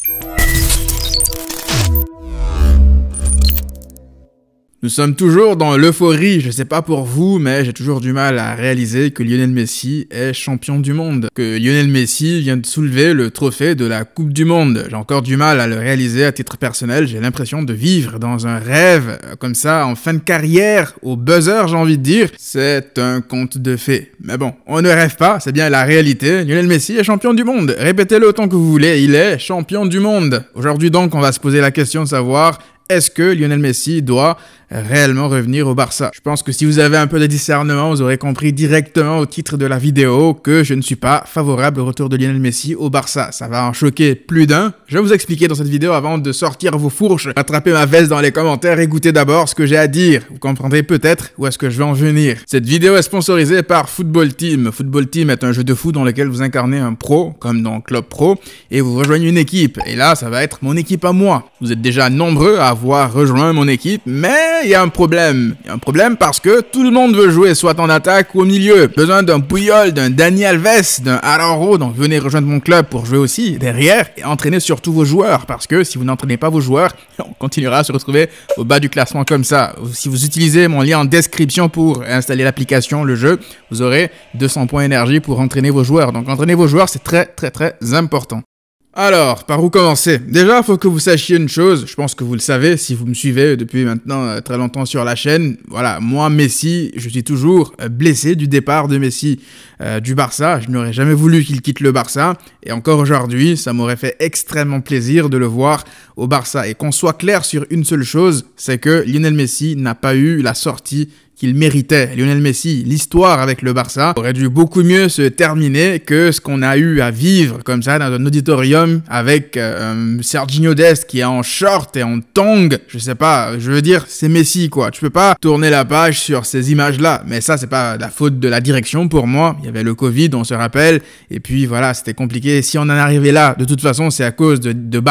Thank you. Nous sommes toujours dans l'euphorie, je sais pas pour vous, mais j'ai toujours du mal à réaliser que Lionel Messi est champion du monde, que Lionel Messi vient de soulever le trophée de la Coupe du Monde. J'ai encore du mal à le réaliser à titre personnel, j'ai l'impression de vivre dans un rêve, comme ça, en fin de carrière, au buzzer j'ai envie de dire, c'est un conte de fées. Mais bon, on ne rêve pas, c'est bien la réalité, Lionel Messi est champion du monde, répétez-le autant que vous voulez, il est champion du monde. Aujourd'hui donc, on va se poser la question de savoir, est-ce que Lionel Messi doit réellement revenir au Barça Je pense que si vous avez un peu de discernement, vous aurez compris directement au titre de la vidéo que je ne suis pas favorable au retour de Lionel Messi au Barça. Ça va en choquer plus d'un. Je vais vous expliquer dans cette vidéo avant de sortir vos fourches, attraper ma veste dans les commentaires, et écoutez d'abord ce que j'ai à dire. Vous comprendrez peut-être où est-ce que je vais en venir. Cette vidéo est sponsorisée par Football Team. Football Team est un jeu de foot dans lequel vous incarnez un pro, comme dans Club Pro, et vous rejoignez une équipe. Et là, ça va être mon équipe à moi. Vous êtes déjà nombreux à avoir Rejoindre rejoint mon équipe, mais il y a un problème. Il y a un problème parce que tout le monde veut jouer soit en attaque ou au milieu. Besoin d'un Bouillol, d'un daniel Alves, d'un Araro, donc venez rejoindre mon club pour jouer aussi derrière et entraînez surtout vos joueurs parce que si vous n'entraînez pas vos joueurs, on continuera à se retrouver au bas du classement comme ça. Si vous utilisez mon lien en description pour installer l'application, le jeu, vous aurez 200 points énergie pour entraîner vos joueurs. Donc entraîner vos joueurs, c'est très très très important. Alors, par où commencer Déjà, faut que vous sachiez une chose, je pense que vous le savez si vous me suivez depuis maintenant euh, très longtemps sur la chaîne. Voilà, moi, Messi, je suis toujours euh, blessé du départ de Messi euh, du Barça. Je n'aurais jamais voulu qu'il quitte le Barça. Et encore aujourd'hui, ça m'aurait fait extrêmement plaisir de le voir au Barça. Et qu'on soit clair sur une seule chose, c'est que Lionel Messi n'a pas eu la sortie qu'il méritait. Lionel Messi, l'histoire avec le Barça aurait dû beaucoup mieux se terminer que ce qu'on a eu à vivre comme ça dans un auditorium avec Sergio euh, Serginho Dest qui est en short et en tongue. Je sais pas, je veux dire, c'est Messi quoi. Tu peux pas tourner la page sur ces images-là. Mais ça, c'est pas la faute de la direction pour moi. Il y avait le Covid, on se rappelle. Et puis voilà, c'était compliqué. Si on en arrivait là, de toute façon, c'est à cause de, de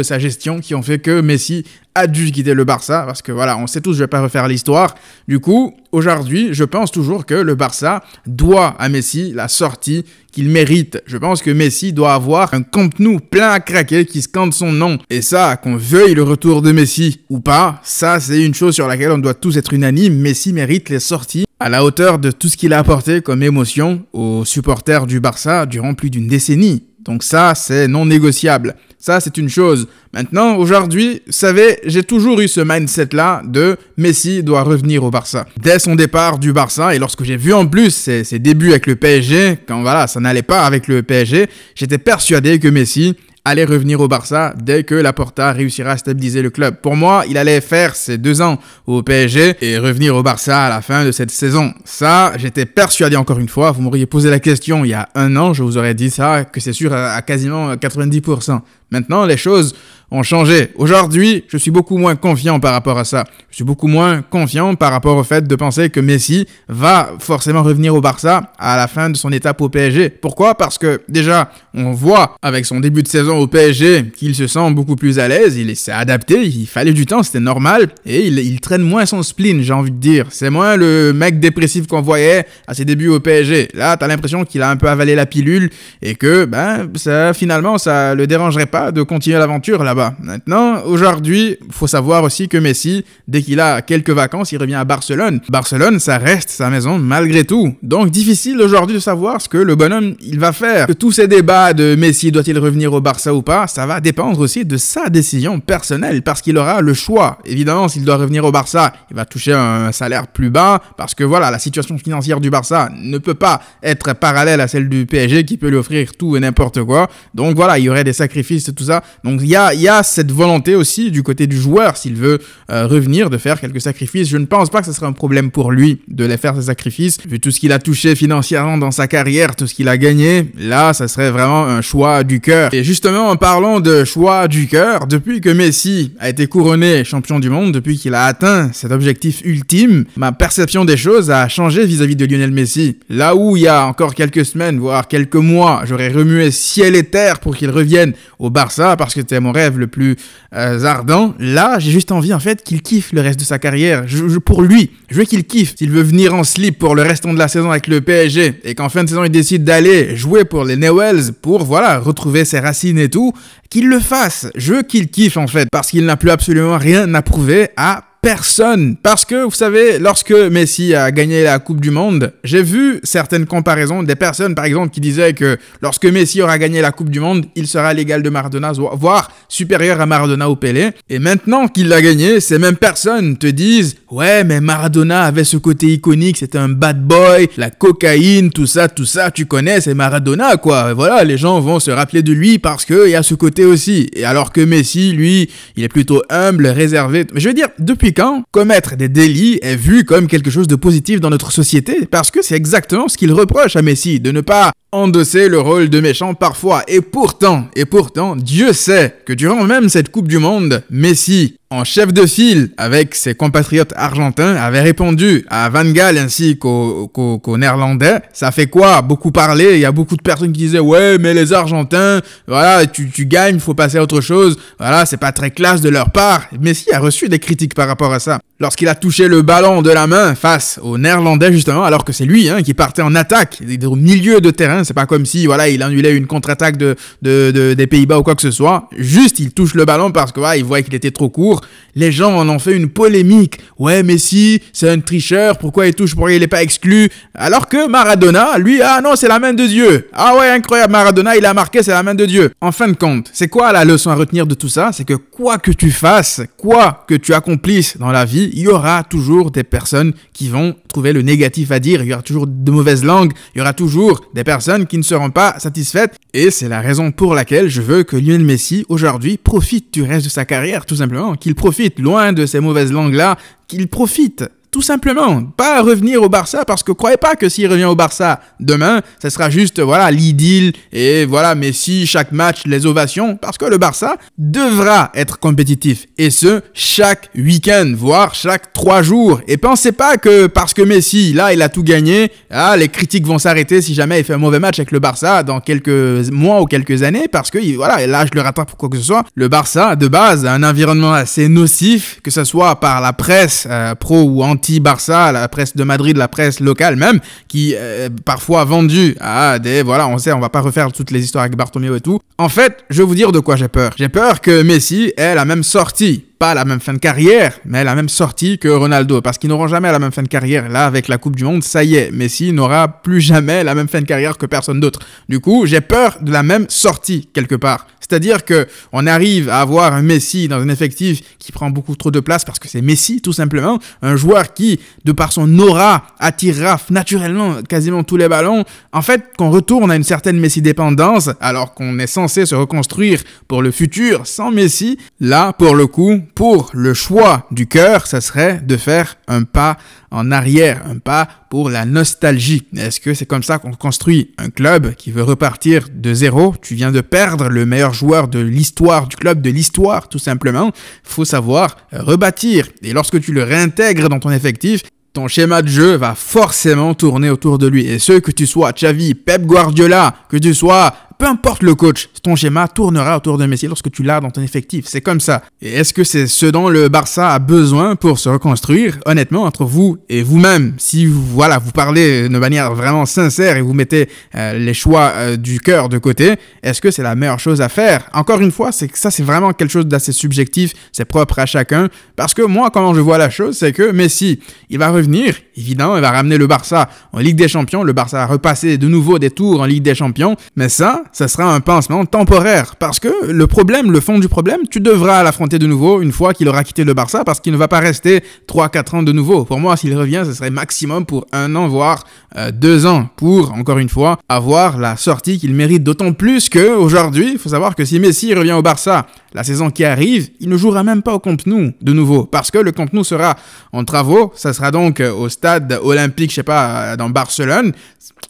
et sa gestion qui ont fait que Messi a dû quitter le Barça, parce que voilà, on sait tous, je vais pas refaire l'histoire. Du coup, aujourd'hui, je pense toujours que le Barça doit à Messi la sortie qu'il mérite. Je pense que Messi doit avoir un contenu plein à craquer qui scande son nom. Et ça, qu'on veuille le retour de Messi ou pas, ça c'est une chose sur laquelle on doit tous être unanimes. Messi mérite les sorties à la hauteur de tout ce qu'il a apporté comme émotion aux supporters du Barça durant plus d'une décennie. Donc ça, c'est non négociable. Ça, c'est une chose. Maintenant, aujourd'hui, vous savez, j'ai toujours eu ce mindset-là de Messi doit revenir au Barça. Dès son départ du Barça, et lorsque j'ai vu en plus ses, débuts avec le PSG, quand voilà, ça n'allait pas avec le PSG, j'étais persuadé que Messi allait revenir au Barça dès que la Porta réussira à stabiliser le club. Pour moi, il allait faire ses deux ans au PSG et revenir au Barça à la fin de cette saison. Ça, j'étais persuadé encore une fois. Vous m'auriez posé la question il y a un an, je vous aurais dit ça, que c'est sûr à quasiment 90%. Maintenant, les choses ont changé. Aujourd'hui, je suis beaucoup moins confiant par rapport à ça. Je suis beaucoup moins confiant par rapport au fait de penser que Messi va forcément revenir au Barça à la fin de son étape au PSG. Pourquoi Parce que déjà, on voit avec son début de saison au PSG qu'il se sent beaucoup plus à l'aise, il s'est adapté, il fallait du temps, c'était normal, et il, traîne moins son spleen, j'ai envie de dire. C'est moins le mec dépressif qu'on voyait à ses débuts au PSG. Là, t'as l'impression qu'il a un peu avalé la pilule et que, ben, ça, finalement, ça le dérangerait pas de continuer l'aventure là-bas. Maintenant, aujourd'hui, faut savoir aussi que Messi, dès qu'il a quelques vacances, il revient à Barcelone. Barcelone, ça reste sa maison malgré tout. Donc difficile aujourd'hui de savoir ce que le bonhomme il va faire. tous ces débats de Messi doit-il revenir au Barça ou pas, ça va dépendre aussi de sa décision personnelle parce qu'il aura le choix. Évidemment, s'il doit revenir au Barça, il va toucher un salaire plus bas parce que voilà, la situation financière du Barça ne peut pas être parallèle à celle du PSG qui peut lui offrir tout et n'importe quoi. Donc voilà, il y aurait des sacrifices tout ça. Donc il y a, y a cette volonté aussi du côté du joueur, s'il veut euh, revenir, de faire quelques sacrifices. Je ne pense pas que ce serait un problème pour lui de les faire, ces sacrifices. Vu tout ce qu'il a touché financièrement dans sa carrière, tout ce qu'il a gagné, là, ça serait vraiment un choix du cœur. Et justement, en parlant de choix du cœur, depuis que Messi a été couronné champion du monde, depuis qu'il a atteint cet objectif ultime, ma perception des choses a changé vis-à-vis -vis de Lionel Messi. Là où il y a encore quelques semaines, voire quelques mois, j'aurais remué ciel et terre pour qu'il revienne au Barça parce que c'était mon rêve le plus euh, ardent. Là, j'ai juste envie en fait qu'il kiffe le reste de sa carrière. Je, pour lui, je veux qu'il kiffe. S'il veut venir en slip pour le restant de la saison avec le PSG et qu'en fin de saison il décide d'aller jouer pour les Newells pour voilà retrouver ses racines et tout, qu'il le fasse. Je veux qu'il kiffe en fait parce qu'il n'a plus absolument rien à prouver à personne. Parce que, vous savez, lorsque Messi a gagné la Coupe du Monde, j'ai vu certaines comparaisons des personnes, par exemple, qui disaient que lorsque Messi aura gagné la Coupe du Monde, il sera l'égal de Maradona, voire supérieur à Maradona ou Pelé. Et maintenant qu'il l'a gagné, ces mêmes personnes te disent, ouais, mais Maradona avait ce côté iconique, c'était un bad boy, la cocaïne, tout ça, tout ça, tu connais, c'est Maradona, quoi. voilà, les gens vont se rappeler de lui parce qu'il y a ce côté aussi. Et alors que Messi, lui, il est plutôt humble, réservé. je veux dire, depuis commettre des délits est vu comme quelque chose de positif dans notre société, parce que c'est exactement ce qu'il reproche à Messi, de ne pas endosser le rôle de méchant parfois. Et pourtant, et pourtant, Dieu sait que durant même cette Coupe du Monde, Messi en chef de file avec ses compatriotes argentins, avait répondu à Van Gaal ainsi qu'aux Néerlandais. Ça fait quoi Beaucoup parler. Il y a beaucoup de personnes qui disaient ouais, mais les Argentins, voilà, tu, gagnes il faut passer à autre chose. Voilà, c'est pas très classe de leur part. Messi a reçu des critiques par rapport à ça. Lorsqu'il a touché le ballon de la main face aux Néerlandais justement, alors que c'est lui hein, qui partait en attaque au milieu de terrain, c'est pas comme si voilà il annulait une contre-attaque de, des Pays-Bas ou quoi que ce soit. Juste, il touche le ballon parce que voilà, il voit qu'il était trop court les gens en ont fait une polémique. Ouais, Messi, c'est un tricheur, pourquoi il touche, pourquoi il n'est pas exclu Alors que Maradona, lui, ah non, c'est la main de Dieu. Ah ouais, incroyable, Maradona, il a marqué, c'est la main de Dieu. En fin de compte, c'est quoi la leçon à retenir de tout ça C'est que quoi que tu fasses, quoi que tu accomplisses dans la vie, il y aura toujours des personnes qui vont trouver le négatif à dire, il y aura toujours de mauvaises langues, il y aura toujours des personnes qui ne seront pas satisfaites. Et c'est la raison pour laquelle je veux que Lionel Messi, aujourd'hui, profite du reste de sa carrière, tout simplement, qu'il profite, loin de ces mauvaises langues-là, qu'il profite tout simplement. Pas revenir au Barça parce que croyez pas que s'il revient au Barça demain, ça sera juste voilà l'idylle et voilà Messi chaque match les ovations parce que le Barça devra être compétitif et ce chaque week-end voire chaque trois jours. Et pensez pas que parce que Messi là il a tout gagné, ah, les critiques vont s'arrêter si jamais il fait un mauvais match avec le Barça dans quelques mois ou quelques années parce que voilà là je le rattrape pour quoi que ce soit. Le Barça de base a un environnement assez nocif que ce soit par la presse euh, pro ou anti barça la presse de Madrid, la presse locale même, qui est euh, parfois vendue à des, voilà, on sait, on va pas refaire toutes les histoires avec Bartomeu et tout. En fait, je vais vous dire de quoi j'ai peur. J'ai peur que Messi ait la même sortie pas la même fin de carrière, mais la même sortie que Ronaldo, parce qu'ils n'auront jamais la même fin de carrière. Là, avec la Coupe du Monde, ça y est, Messi n'aura plus jamais la même fin de carrière que personne d'autre. Du coup, j'ai peur de la même sortie quelque part. C'est-à-dire que on arrive à avoir un Messi dans un effectif qui prend beaucoup trop de place parce que c'est Messi tout simplement, un joueur qui, de par son aura, attirera naturellement quasiment tous les ballons. En fait, qu'on retourne à une certaine Messi dépendance, alors qu'on est censé se reconstruire pour le futur sans Messi. Là, pour le coup, pour le choix du cœur, ça serait de faire un pas en arrière, un pas pour la nostalgie. Est-ce que c'est comme ça qu'on construit un club qui veut repartir de zéro Tu viens de perdre le meilleur joueur de l'histoire du club, de l'histoire tout simplement. Faut savoir rebâtir. Et lorsque tu le réintègres dans ton effectif, ton schéma de jeu va forcément tourner autour de lui. Et ce, que tu sois Xavi, Pep Guardiola, que tu sois peu importe le coach, ton schéma tournera autour de Messi lorsque tu l'as dans ton effectif. C'est comme ça. Et est-ce que c'est ce dont le Barça a besoin pour se reconstruire Honnêtement, entre vous et vous-même, si vous, voilà, vous parlez de manière vraiment sincère et vous mettez euh, les choix euh, du cœur de côté, est-ce que c'est la meilleure chose à faire Encore une fois, c'est que ça, c'est vraiment quelque chose d'assez subjectif. C'est propre à chacun. Parce que moi, comment je vois la chose, c'est que Messi, il va revenir. Évidemment, il va ramener le Barça en Ligue des Champions. Le Barça va repasser de nouveau des tours en Ligue des Champions. Mais ça, ça sera un pansement temporaire. Parce que le problème, le fond du problème, tu devras l'affronter de nouveau une fois qu'il aura quitté le Barça parce qu'il ne va pas rester 3-4 ans de nouveau. Pour moi, s'il revient, ce serait maximum pour un an, voire euh, deux ans, pour, encore une fois, avoir la sortie qu'il mérite. D'autant plus qu'aujourd'hui il faut savoir que si Messi revient au Barça la saison qui arrive, il ne jouera même pas au Camp Nou de nouveau parce que le Camp Nou sera en travaux. Ça sera donc euh, au stade olympique, je sais pas, euh, dans Barcelone.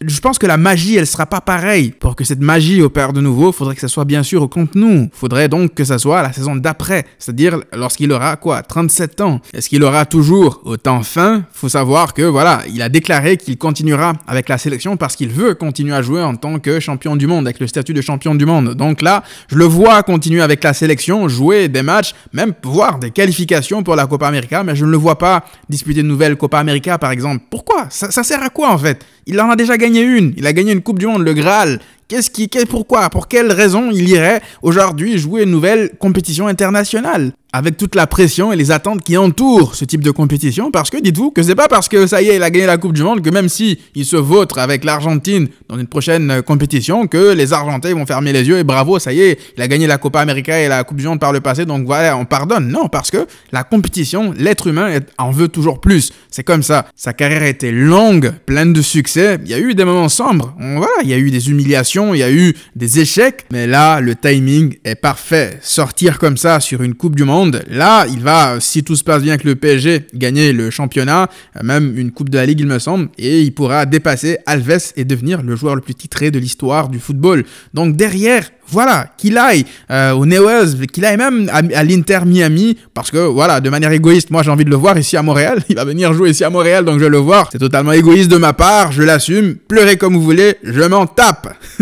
Je pense que la magie, elle sera pas pareille pour que cette magie au père de nouveau, faudrait que ça soit bien sûr au compte-nous. Faudrait donc que ça soit la saison d'après, c'est-à-dire lorsqu'il aura quoi, 37 ans. Est-ce qu'il aura toujours autant faim Faut savoir que voilà, il a déclaré qu'il continuera avec la sélection parce qu'il veut continuer à jouer en tant que champion du monde, avec le statut de champion du monde. Donc là, je le vois continuer avec la sélection, jouer des matchs, même voir des qualifications pour la Copa América, mais je ne le vois pas disputer de nouvelles Copa América par exemple. Pourquoi ça, ça sert à quoi en fait Il en a déjà gagné une, il a gagné une Coupe du Monde, le Graal. Qu'est-ce qui, pourquoi, pour quelle raison il irait aujourd'hui jouer une nouvelle compétition internationale avec toute la pression et les attentes qui entourent ce type de compétition parce que dites-vous que c'est pas parce que ça y est, il a gagné la Coupe du Monde que même si il se vautre avec l'Argentine dans une prochaine euh, compétition, que les Argentins vont fermer les yeux et bravo, ça y est, il a gagné la Copa América et la Coupe du Monde par le passé, donc voilà, on pardonne. Non, parce que la compétition, l'être humain en veut toujours plus. C'est comme ça. Sa carrière était longue, pleine de succès. Il y a eu des moments sombres. voit il y a eu des humiliations, il y a eu des échecs. Mais là, le timing est parfait. Sortir comme ça sur une Coupe du Monde, Là, il va, euh, si tout se passe bien avec le PSG, gagner le championnat, euh, même une Coupe de la Ligue, il me semble, et il pourra dépasser Alves et devenir le joueur le plus titré de l'histoire du football. Donc derrière, voilà, qu'il aille euh, au Newell's, qu'il aille même à, l'Inter Miami, parce que voilà, de manière égoïste, moi j'ai envie de le voir ici à Montréal. Il va venir jouer ici à Montréal, donc je vais le voir. C'est totalement égoïste de ma part, je l'assume. Pleurez comme vous voulez, je m'en tape.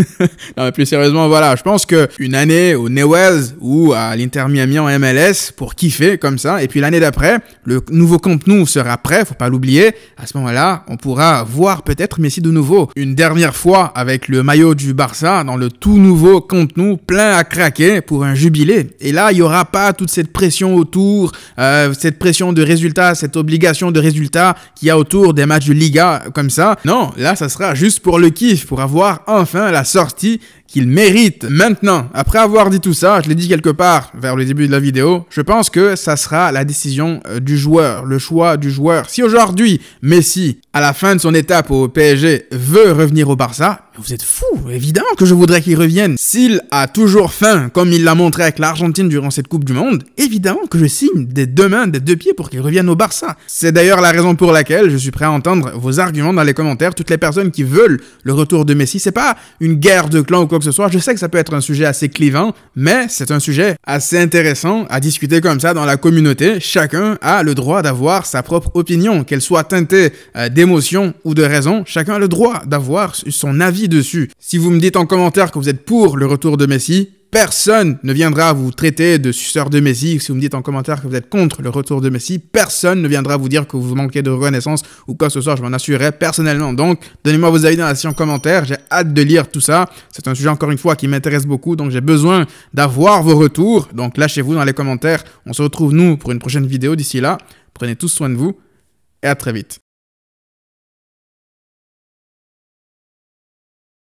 non mais plus sérieusement, voilà, je pense que une année au Newell's ou à l'Inter Miami en MLS, pour kiffer comme ça. Et puis l'année d'après, le nouveau contenu sera prêt, faut pas l'oublier. À ce moment-là, on pourra voir peut-être Mais si de nouveau une dernière fois avec le maillot du Barça dans le tout nouveau contenu... plein à craquer pour un jubilé. Et là, il y aura pas toute cette pression autour, euh, cette pression de résultat... cette obligation de résultat... qu'il y a autour des matchs de Liga comme ça. Non, là, ça sera juste pour le kiff, pour avoir enfin la sortie qu'il mérite. Maintenant, après avoir dit tout ça, je l'ai dit quelque part vers le début de la vidéo, je pense que ça sera la décision euh, du joueur, le choix du joueur. Si aujourd'hui Messi, à la fin de son étape au PSG, veut revenir au Barça, vous êtes fou, évidemment que je voudrais qu'il revienne. S'il a toujours faim, comme il l'a montré avec l'Argentine durant cette Coupe du Monde, évidemment que je signe des deux mains, des deux pieds pour qu'il revienne au Barça. C'est d'ailleurs la raison pour laquelle je suis prêt à entendre vos arguments dans les commentaires. Toutes les personnes qui veulent le retour de Messi, c'est pas une guerre de clans ou quoi que ce soit. Je sais que ça peut être un sujet assez clivant, mais c'est un sujet assez intéressant à discuter comme ça dans la communauté. Chacun a le droit d'avoir sa propre opinion, qu'elle soit teintée euh, d'émotion ou de raison. Chacun a le droit d'avoir son avis dessus. Si vous me dites en commentaire que vous êtes pour le retour de Messi, personne ne viendra vous traiter de suceur de Messi. Si vous me dites en commentaire que vous êtes contre le retour de Messi, personne ne viendra vous dire que vous manquez de reconnaissance ou quoi ce soit. Je m'en assurerai personnellement. Donc, donnez-moi vos avis dans la commentaires. commentaire. J'ai hâte de lire tout ça. C'est un sujet, encore une fois, qui m'intéresse beaucoup. Donc, j'ai besoin d'avoir vos retours. Donc, lâchez-vous dans les commentaires. On se retrouve, nous, pour une prochaine vidéo. D'ici là, prenez tous soin de vous et à très vite.